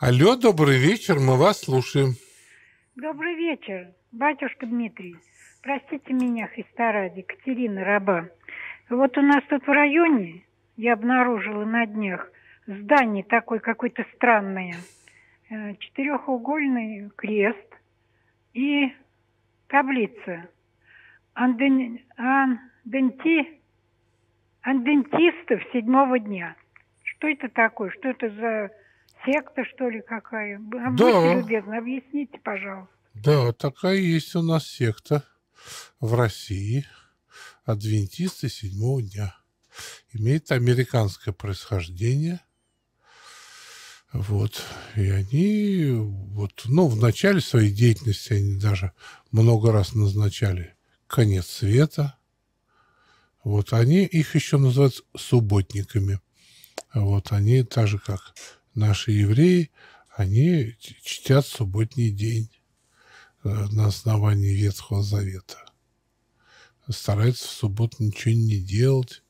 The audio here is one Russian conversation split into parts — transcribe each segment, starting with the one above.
Алло, добрый вечер, мы вас слушаем. Добрый вечер, батюшка Дмитрий. Простите меня, Христа ради, Катерина Раба. Вот у нас тут в районе, я обнаружила на днях, здание такое какое-то странное. Э, четырехугольный крест и таблица. Анден... Анденти... Андентистов седьмого дня. Что это такое? Что это за Секта, что ли, какая? А да. любезны, объясните, пожалуйста. Да, такая есть у нас секта в России. Адвентисты седьмого дня. Имеет американское происхождение. Вот. И они вот, ну, в начале своей деятельности они даже много раз назначали конец света. Вот они их еще называют субботниками. Вот они так же, как наши евреи, они чтят субботний день э, на основании Ветхого Завета. Стараются в субботу ничего не делать,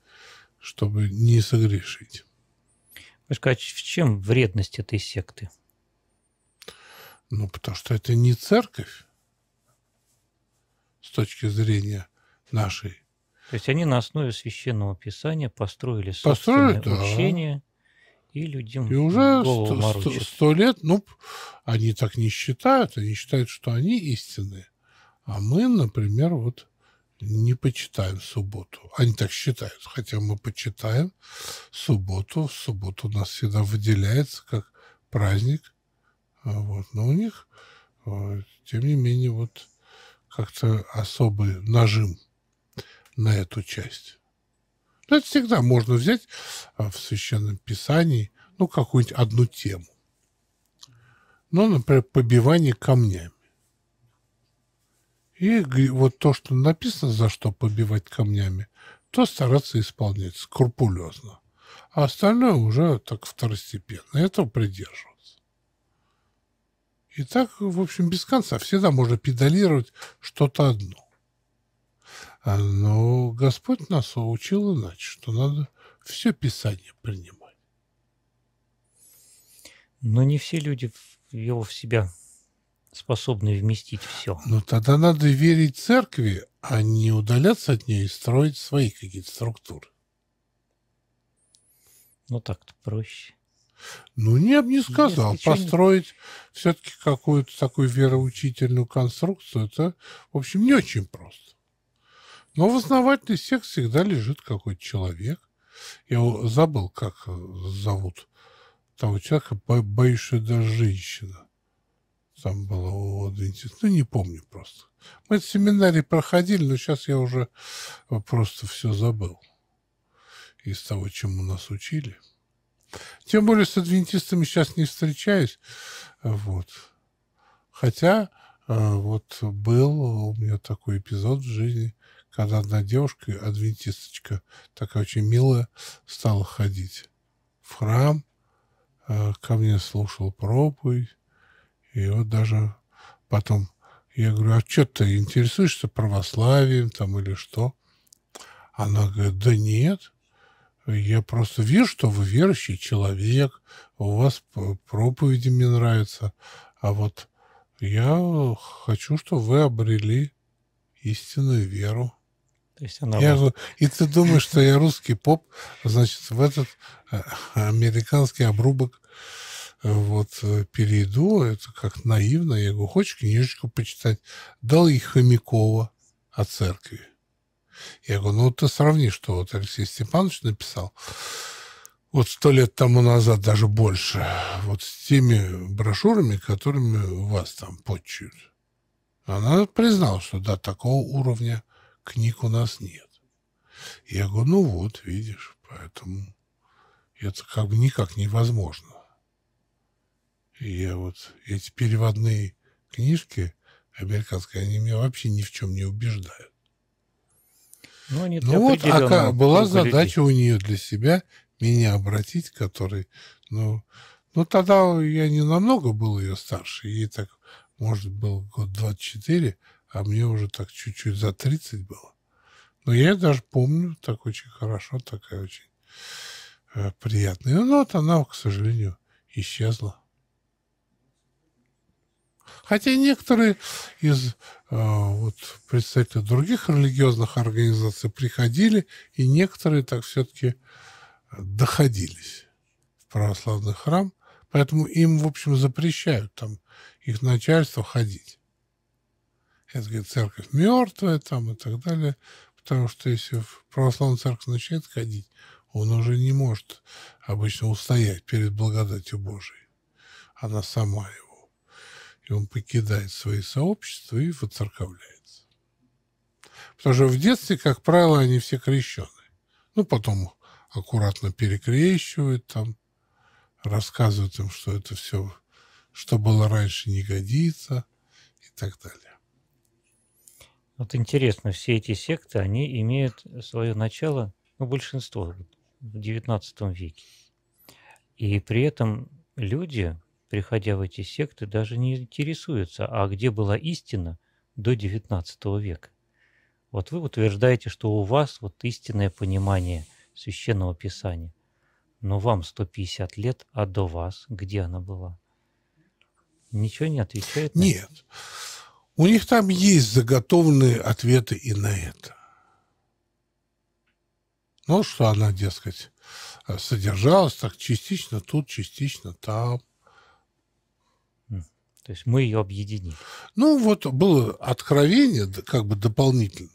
чтобы не согрешить. Пашка, а в чем вредность этой секты? Ну, потому что это не церковь с точки зрения нашей. То есть они на основе священного писания построили собственное построили, да и людям И уже сто лет, ну, они так не считают, они считают, что они истинные. А мы, например, вот не почитаем субботу. Они так считают, хотя мы почитаем субботу. В субботу у нас всегда выделяется как праздник. А вот. Но у них, э, тем не менее, вот как-то особый нажим на эту часть. Но ну, это всегда можно взять а, в Священном Писании ну, какую-нибудь одну тему. Ну, например, побивание камнями. И вот то, что написано, за что побивать камнями, то стараться исполнять скрупулезно. А остальное уже так второстепенно. Этого придерживаться. И так, в общем, без конца. Всегда можно педалировать что-то одно. А, но Господь нас научил иначе, что надо все Писание принимать. Но не все люди его в себя способны вместить все. Но тогда надо верить церкви, а не удаляться от нее и строить свои какие-то структуры. Ну так-то проще. Ну, я бы не сказал. Если Построить все-таки какую-то такую вероучительную конструкцию, это, в общем, не очень просто. Но в основательной секции всегда лежит какой-то человек. Я забыл, как э, зовут того человека, боюсь, что это женщина. Там была у адвентист. Ну, не помню просто. Мы это семинарий проходили, но сейчас я уже э, просто все забыл из того, чему нас учили. Тем более с адвентистами сейчас не встречаюсь. Э, вот. Хотя вот был у меня такой эпизод в жизни – когда одна девушка, адвентисточка, такая очень милая, стала ходить в храм, э, ко мне слушал проповедь, и вот даже потом я говорю, а что ты интересуешься православием там или что? Она говорит, да нет, я просто вижу, что вы верующий человек, у вас проповеди мне нравятся, а вот я хочу, чтобы вы обрели истинную веру. То есть она... я, и ты думаешь, что я русский поп, значит, в этот э, американский обрубок э, вот э, перейду, это как наивно, я говорю, хочешь книжечку почитать? Дал ей Хомякова о церкви. Я говорю, ну вот ты сравни, что вот Алексей Степанович написал, вот сто лет тому назад, даже больше, вот с теми брошюрами, которыми вас там подчуют. Она признала, что да, такого уровня книг у нас нет. Я говорю, ну вот, видишь, поэтому это как бы никак невозможно. И я вот эти переводные книжки американские, они меня вообще ни в чем не убеждают. Ну, они ну вот, а была задача людей. у нее для себя меня обратить, который, ну, ну тогда я не намного был ее старше, ей так, может, был год 24, а мне уже так чуть-чуть за 30 было. Но я даже помню так очень хорошо, такая очень э, приятная. Но вот она, к сожалению, исчезла. Хотя некоторые из э, вот, представителей других религиозных организаций приходили, и некоторые так все-таки доходились в православный храм. Поэтому им, в общем, запрещают там их начальство ходить сейчас говорит, церковь мертвая там и так далее, потому что если в православную церковь начинает ходить, он уже не может обычно устоять перед благодатью Божией. Она сама его. И он покидает свои сообщества и воцерковляется. Потому что в детстве, как правило, они все крещены. Ну, потом аккуратно перекрещивают там, рассказывают им, что это все, что было раньше, не годится и так далее. Вот интересно, все эти секты, они имеют свое начало, ну, большинство, в XIX веке. И при этом люди, приходя в эти секты, даже не интересуются, а где была истина до XIX века. Вот вы утверждаете, что у вас вот истинное понимание Священного Писания. Но вам 150 лет, а до вас где она была? Ничего не отвечает? Нет. Это? У них там есть заготовленные ответы и на это. Ну, что она, дескать, содержалась так частично тут, частично там. То есть мы ее объединили. Ну, вот было откровение, как бы дополнительно.